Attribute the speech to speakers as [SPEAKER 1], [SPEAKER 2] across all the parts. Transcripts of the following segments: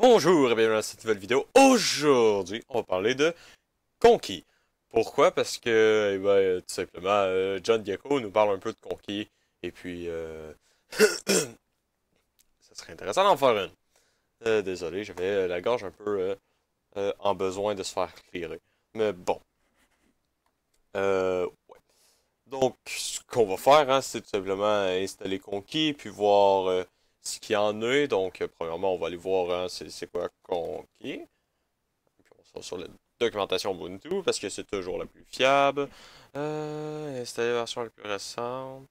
[SPEAKER 1] Bonjour et bienvenue dans cette nouvelle vidéo. Aujourd'hui, on va parler de Conky. Pourquoi Parce que, eh ben, euh, tout simplement, euh, John Diaco nous parle un peu de Conky. Et puis, euh, ça serait intéressant d'en faire une. désolé, j'avais la gorge un peu en besoin de se faire clearer. Mais bon. Ouais. Donc, ce qu'on va faire, hein, c'est tout simplement installer Conky, puis voir ce qu'il y en a. Donc, euh, premièrement, on va aller voir hein, c'est quoi qu'on Puis on sera sur la documentation Ubuntu parce que c'est toujours la plus fiable. Euh, installer la version la plus récente.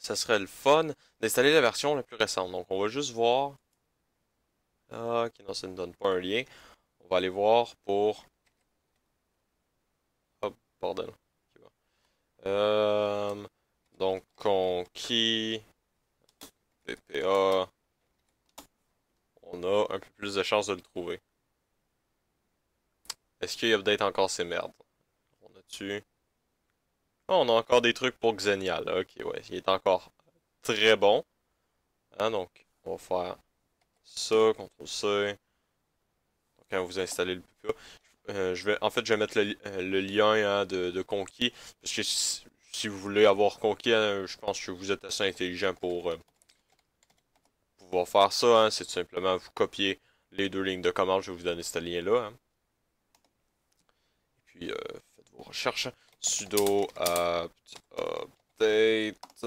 [SPEAKER 1] Ça serait le fun d'installer la version la plus récente. Donc, on va juste voir. Ah, ok, non, ça ne donne pas un lien. On va aller voir pour. Oh, bordel. Euh, donc, conquis, PPA, on a un peu plus de chance de le trouver. Est-ce qu'il update encore ces merdes? On a-tu... Ah, on a encore des trucs pour Xenial. Ok, ouais, il est encore très bon. Hein, donc, on va faire ça, CTRL-C. quand hein, vous installez le PPA, euh, je vais, en fait, je vais mettre le, euh, lien hein, de, conquis. Parce que si vous voulez avoir conquis, hein, je pense que vous êtes assez intelligent pour euh, pouvoir faire ça. Hein. C'est tout simplement vous copier les deux lignes de commande. Je vais vous donner ce lien-là. Hein. Et Puis euh, faites vos recherches. sudo euh, update.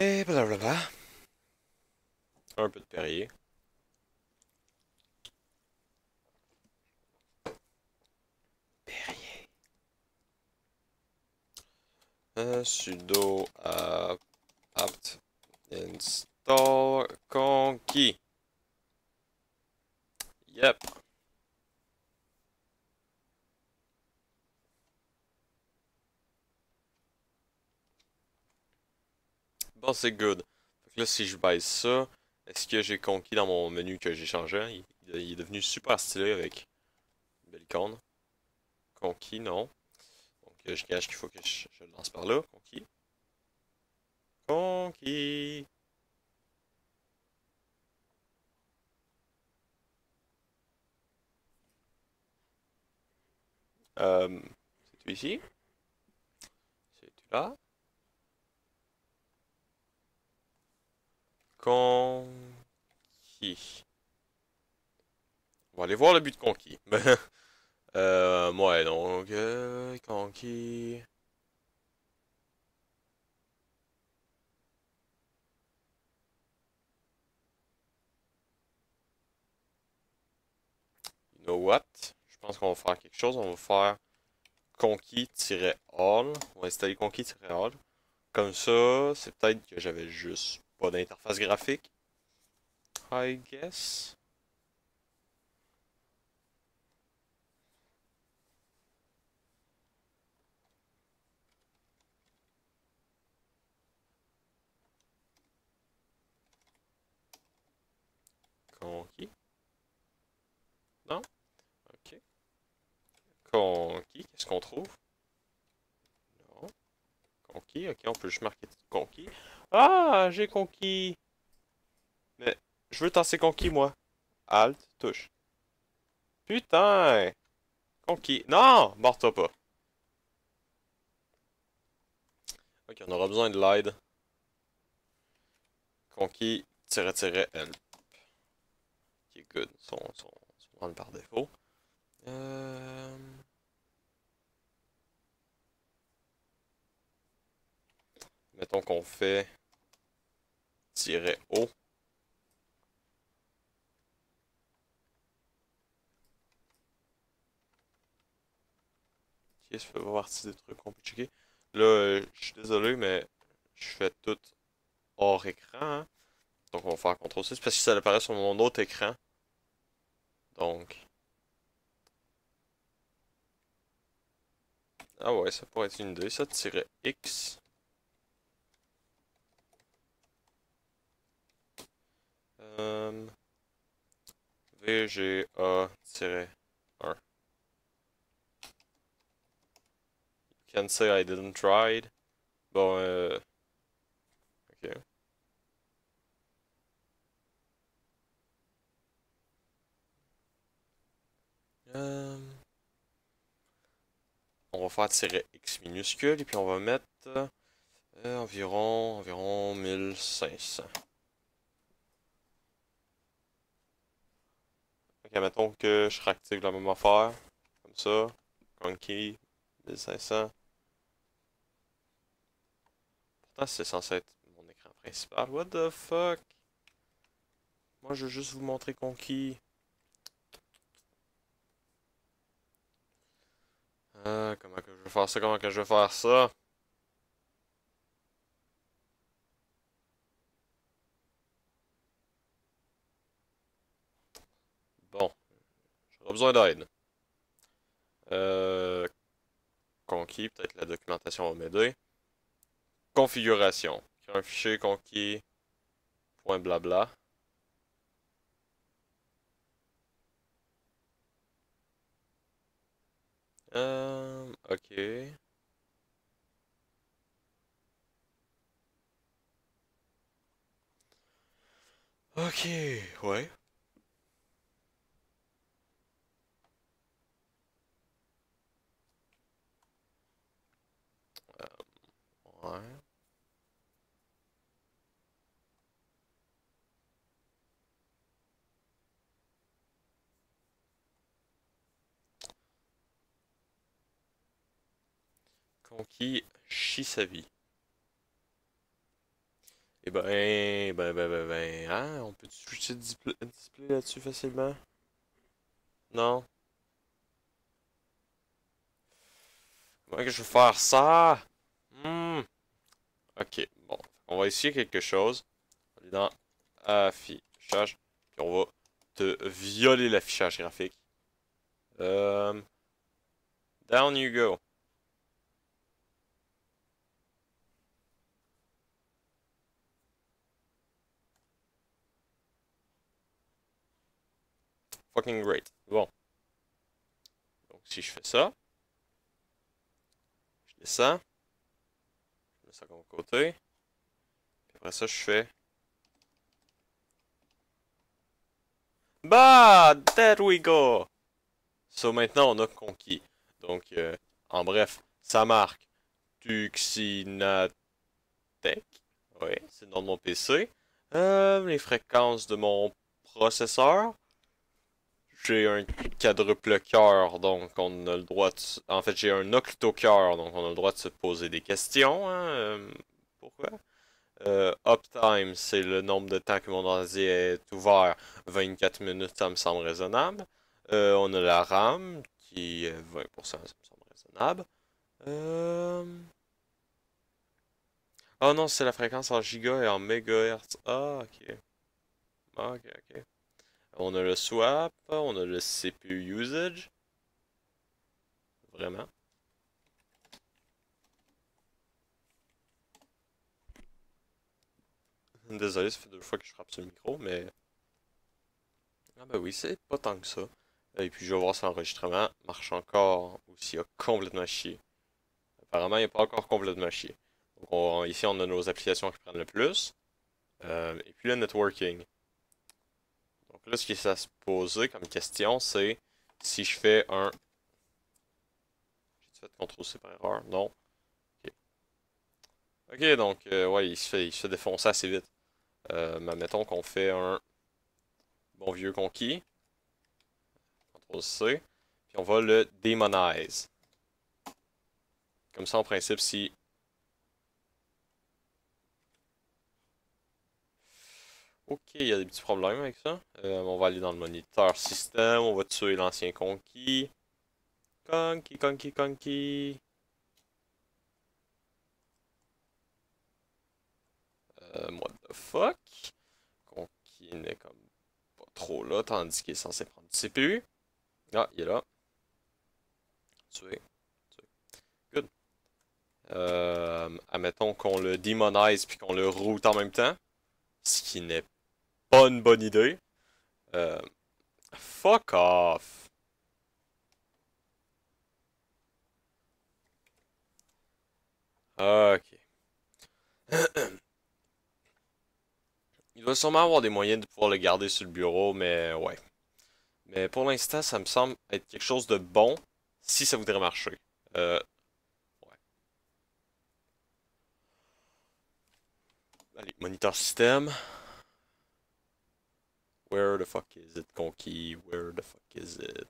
[SPEAKER 1] Et blablabla. Un peu de Perrier. Euh, sudo apt install conky. Yep. Bon, c'est good. Donc là, si je baisse ça, est-ce que j'ai conquis dans mon menu que j'ai changé il, est devenu super stylé avec belle icône. Conquis, non que je cache qu'il faut que je, lance par là. Conquis. Conquis. Euh, c'est tu ici. C'est tu là. Conquis. On va aller voir le but de conquis. Euh, ouais, donc, euh, conquis. You know what? Je pense qu'on va faire quelque chose. On va faire conquis-all. On va installer conquis-all. Comme ça, c'est peut-être que j'avais juste pas d'interface graphique. I guess. Conquis. Non? OK. Conquis, qu'est-ce qu'on trouve? Non. Conquis, OK, on peut juste marquer conquis. Ah, j'ai conquis! Mais, je veux tasser conquis, moi. Alt, touche. Putain! Conquis. Non! Mort-toi pas. Ok, on aura besoin de l'aide. Conquis, tirer, tirer, L good, sont, son par défaut. Euh, mettons qu'on fait tirer haut. Ok, ça fait pas partie des trucs qu'on peut checker. Là, euh, je suis désolé, mais je fais tout hors écran. Hein. Donc on va faire CTRL-C parce que ça apparaît sur mon autre écran. Donc. Ah ouais, ça pourrait être une idée. Ça tirait X. Euh, VGA-1. You can say I didn't try. Bon, euh, Euh, on va faire tirer x minuscule et puis on va mettre euh, environ, environ 1500. Ok, mettons que je réactive la même affaire. Comme ça. Conky, 1500. Pourtant, c'est censé être mon écran principal. What the fuck? Moi, je veux juste vous montrer Conky. Euh, comment que je vais faire ça? Comment que je vais faire ça? Bon. J'aurai besoin d'aide. Euh, conquis, peut-être la documentation va m'aider. Configuration. un fichier conquis. Point blabla. Euh, ok. Ok, ouais. qui chie sa vie. Et eh ben, eh ben, ben, ben, ben, ben, on peut tu de là-dessus facilement? Non? Comment que je vais faire ça? Hmm. Ok, bon. On va essayer quelque chose. On est dans affichage. Puis on va te violer l'affichage graphique. Euh, down you go. fucking great. Bon. Donc si je fais ça, je descends, je mets ça comme côté, Et après ça je fais... Bah! There we go! So maintenant on a conquis. Donc euh, en bref, ça marque Tuxinatech. Oui, c'est le nom de mon PC. Euh, les fréquences de mon processeur j'ai un quadruple cœur, donc on a le droit de... En fait, j'ai un octo-cœur, donc on a le droit de se poser des questions. Hein? Euh, pourquoi? Euh, uptime, c'est le nombre de temps que mon ordi est ouvert. 24 minutes, ça me semble raisonnable. Euh, on a la RAM, qui est 20%, ça me semble raisonnable. Euh... Oh non, c'est la fréquence en giga et en mégahertz. Ah, ok. Ah, ok, ok. On a le swap, on a le CPU usage. Vraiment. Désolé, ça fait deux fois que je frappe sur le micro, mais... Ah ben oui, c'est pas tant que ça. Et puis je vais voir si l'enregistrement marche encore ou s'il a complètement chier Apparemment, il a pas encore complètement chié. Donc ici, on a nos applications qui prennent le plus. Euh, et puis le networking là, ce qui est se poser comme question, c'est si je fais un... J'ai fait CTRL-C par erreur? Non. Ok, donc, euh, ouais, il se, fait, il se assez vite. Euh, mais mettons qu'on fait un bon vieux conquis. CTRL-C. Puis on va le démonize. Comme ça, en principe, si Ok, il y a des petits problèmes avec ça. Euh, on va aller dans le moniteur système, on va tuer l'ancien conquis. Conky, Conky, Conky. Euh, what the fuck? Conky n'est comme pas trop là, tandis qu'il est censé prendre du CPU. Ah, il est là. Tuer. Good. Euh, admettons qu'on le demonise puis qu'on le route en même temps. Ce qui n'est pas une bonne idée. Euh, fuck off. Ok. Il doit sûrement avoir des moyens de pouvoir le garder sur le bureau, mais ouais. Mais pour l'instant, ça me semble être quelque chose de bon si ça voudrait marcher. Euh, ouais. Allez, moniteur système. Where the fuck is it, Conky? Where the fuck is it?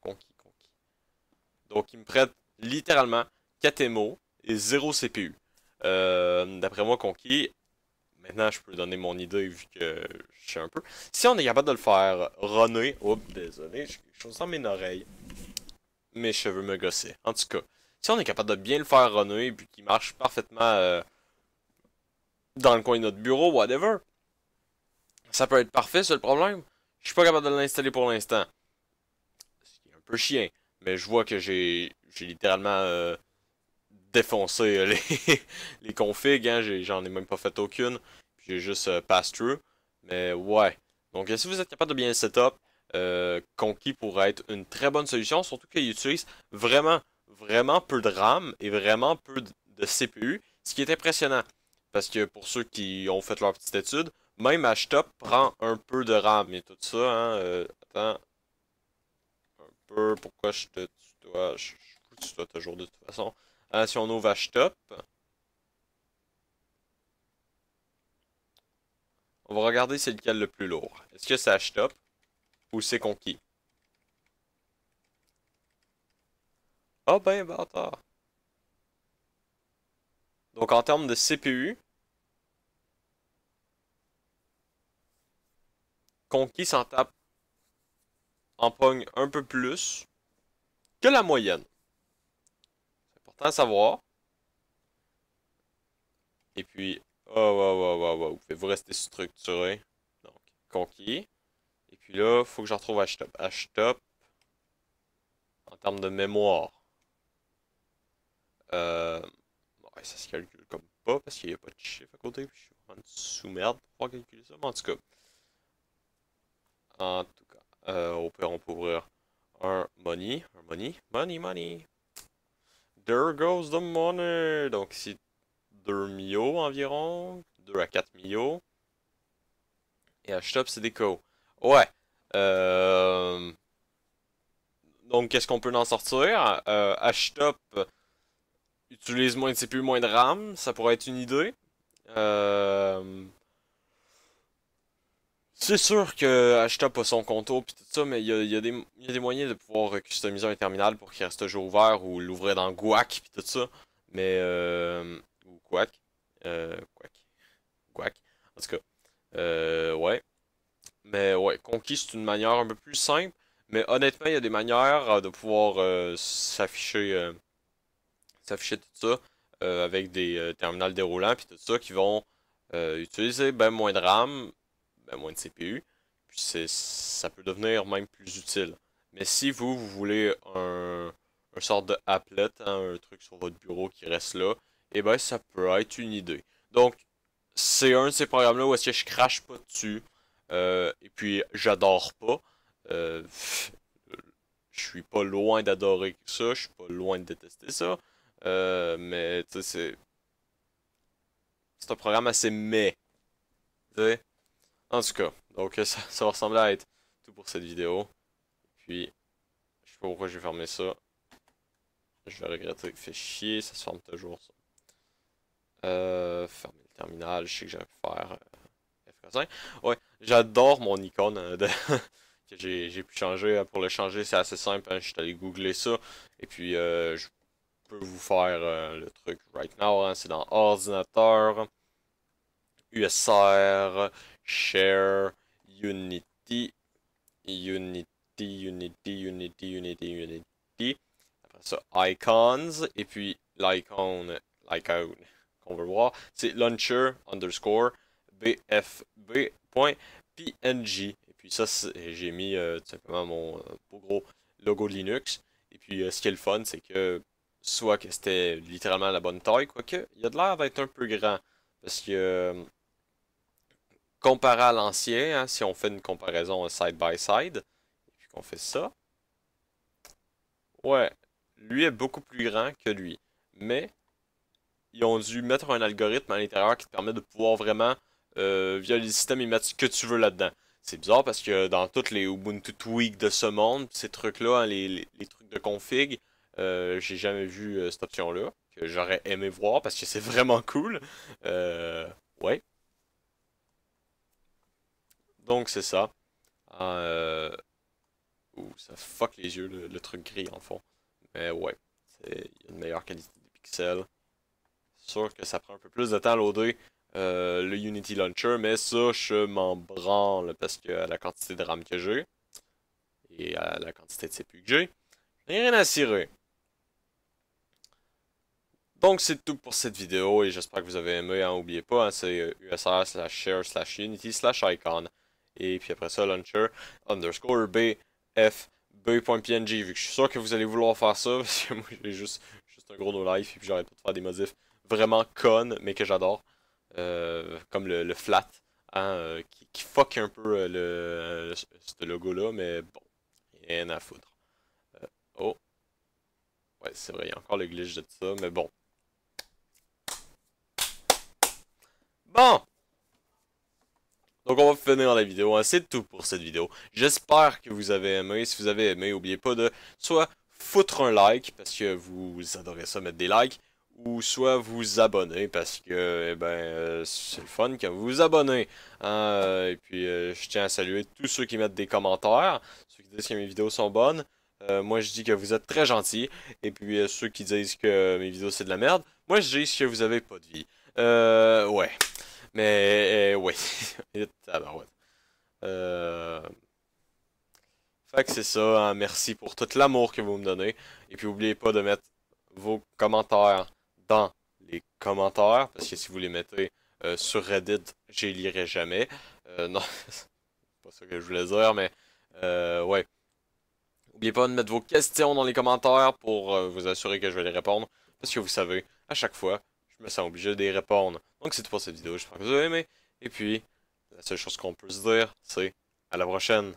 [SPEAKER 1] Conky, Conky. Donc, il me prête littéralement 4 émo et 0 CPU. Euh, d'après moi, Conky... maintenant, je peux donner mon idée vu que je suis un peu. Si on est capable de le faire runner... Oups, désolé, je quelque chose dans mes oreilles. Mes cheveux me gossaient. En tout cas, si on est capable de bien le faire runner et qu'il marche parfaitement... Euh, dans le coin de notre bureau, whatever. Ça peut être parfait, c'est le problème. Je suis pas capable de l'installer pour l'instant. Ce qui est un peu chiant. Mais je vois que j'ai littéralement euh, défoncé euh, les, configs. Hein. J'en ai, même pas fait aucune. J'ai juste euh, pass-through. Mais ouais. Donc si vous êtes capable de bien le setup, Conquis pourrait être une très bonne solution. Surtout qu'il utilise vraiment, vraiment peu de RAM et vraiment peu de CPU. Ce qui est impressionnant. Parce que pour ceux qui ont fait leur petite étude, même HTOP prend un peu de RAM et tout ça. Hein, euh, attends. Un peu, pourquoi je te tutoie Je, te tutoie toujours de toute façon. Hein, si on ouvre HTOP, on va regarder c'est lequel le plus lourd. Est-ce que c'est HTOP ou c'est Conquis Ah oh ben, bâtard. Donc en termes de CPU, Conquis s'en tape, en pogne un peu plus que la moyenne. C'est important à savoir. Et puis, oh, oh, oh, oh, pouvez vous rester structuré. Donc, conquis. Et puis là, faut que je retrouve H-top. H-top, en termes de mémoire. Euh, ouais, ça se calcule comme pas parce qu'il n'y a pas de chiffre à côté. je suis vraiment sous-merde pour pouvoir calculer ça. Mais en tout cas, en tout cas, euh, on peut ouvrir un money. money. Money, money. There goes the money. Donc c'est 2 millions environ. 2 à 4 millions. Et Htop c'est des co. Ouais. Euh, donc, qu'est-ce qu'on peut en sortir euh, utilise moins de CPU, moins de RAM. Ça pourrait être une idée. Euh... C'est sûr que Htop pas son contour puis tout ça, mais il y a, des moyens de pouvoir customiser un terminal pour qu'il reste toujours ouvert ou l'ouvrir dans Guac puis tout ça. Mais euh, ou quack euh, En tout cas, euh, ouais. Mais ouais, Conquis c'est une manière un peu plus simple. Mais honnêtement, il y a des manières euh, de pouvoir euh, s'afficher, euh, s'afficher tout ça avec des terminals déroulants puis tout ça qui vont utiliser ben moins de RAM ben, moins de CPU. Puis ça peut devenir même plus utile. Mais si vous, vous voulez un, sort de applet, hein, un truc sur votre bureau qui reste là, et eh ben ça peut être une idée. Donc, c'est un de ces programmes-là où est-ce que je crache pas dessus, euh, et puis j'adore pas. Euh, je suis pas loin d'adorer ça, je suis pas loin de détester ça, euh, mais tu sais, c'est. C'est un programme assez mais. Tu sais? En tout cas, donc euh, ça, ça va ressembler à être tout pour cette vidéo. Puis, je sais pas pourquoi j'ai fermé ça. Je vais regretter que fait chier, ça se ferme toujours ça. Euh, fermer le terminal, je sais que j'ai pu faire euh, f 5 Ouais, j'adore mon icône que j'ai pu changer. Pour le changer, c'est assez simple. Hein. Je suis allé googler ça. Et puis, je peux vous faire le truc right now. Hein. C'est dans ordinateur, USR, share unity unity unity unity unity unity après ça icons et puis l'icône l'icône qu'on veut voir c'est launcher underscore bfb.png et puis ça j'ai mis euh, tout simplement mon euh, beau gros logo Linux et puis euh, ce qui est le fun c'est que soit que c'était littéralement la bonne taille quoique il y a de l'air d'être un peu grand parce que comparé à l'ancien, hein, si on fait une comparaison side by side, et puis qu'on fait ça, ouais, lui est beaucoup plus grand que lui. Mais ils ont dû mettre un algorithme à l'intérieur qui te permet de pouvoir vraiment, euh, via les système, y mettre ce que tu veux là-dedans. C'est bizarre parce que dans toutes les Ubuntu Tweaks de ce monde, ces trucs-là, hein, les, trucs de config, euh, j'ai jamais vu euh, cette option-là, que j'aurais aimé voir parce que c'est vraiment cool. ouais, donc c'est ça. Euh, ouh, ça fuck les yeux, le, truc gris en fond. Mais ouais, il y a une meilleure qualité de pixels. Sûr que ça prend un peu plus de temps à loader euh, le Unity Launcher, mais ça, je m'en branle parce que la quantité de RAM que j'ai et la quantité de CPU que j'ai, n'ai rien à cirer. Donc c'est tout pour cette vidéo et j'espère que vous avez aimé. N'oubliez hein, pas, hein, c'est usr euh, slash share slash unity slash icon et puis après ça, launcher underscore bf vu que je suis sûr que vous allez vouloir faire ça, parce que moi j'ai juste, juste un gros no life, et puis j'arrête pas de faire des modifs vraiment con mais que j'adore, euh, comme le, flat, hein, euh, qui, fuck un peu euh, le, ce logo-là, mais bon, rien à foutre. oh. Ouais, c'est vrai, il y a encore le glitch de ça, mais bon. Bon! Donc on va finir la vidéo. Hein. C'est tout pour cette vidéo. J'espère que vous avez aimé. Si vous avez aimé, n'oubliez pas de soit foutre un like parce que vous adorez ça mettre des likes ou soit vous abonner parce que eh ben euh, c'est le fun quand vous vous abonnez. Hein. Euh, et puis euh, je tiens à saluer tous ceux qui mettent des commentaires, ceux qui disent que mes vidéos sont bonnes. moi je dis que vous êtes très gentils. Et puis ceux qui disent que mes vidéos c'est de la merde, moi je dis que vous avez pas de vie. Euh, ouais. Mais eh, eh, oui. Euh, fait que c'est ça. Hein. Merci pour tout l'amour que vous me donnez. Et puis n'oubliez pas de mettre vos commentaires dans les commentaires. Parce que si vous les mettez euh, sur Reddit, je les lirai jamais. Euh, non, pas ça que je voulais dire, mais euh, ouais. N'oubliez pas de mettre vos questions dans les commentaires pour vous assurer que je vais les répondre. Parce que vous savez, à chaque fois, je me sens obligé d'y répondre. Donc c'est tout pour cette vidéo, j'espère que vous avez aimé. Et puis, la seule chose qu'on peut se dire, c'est à la prochaine.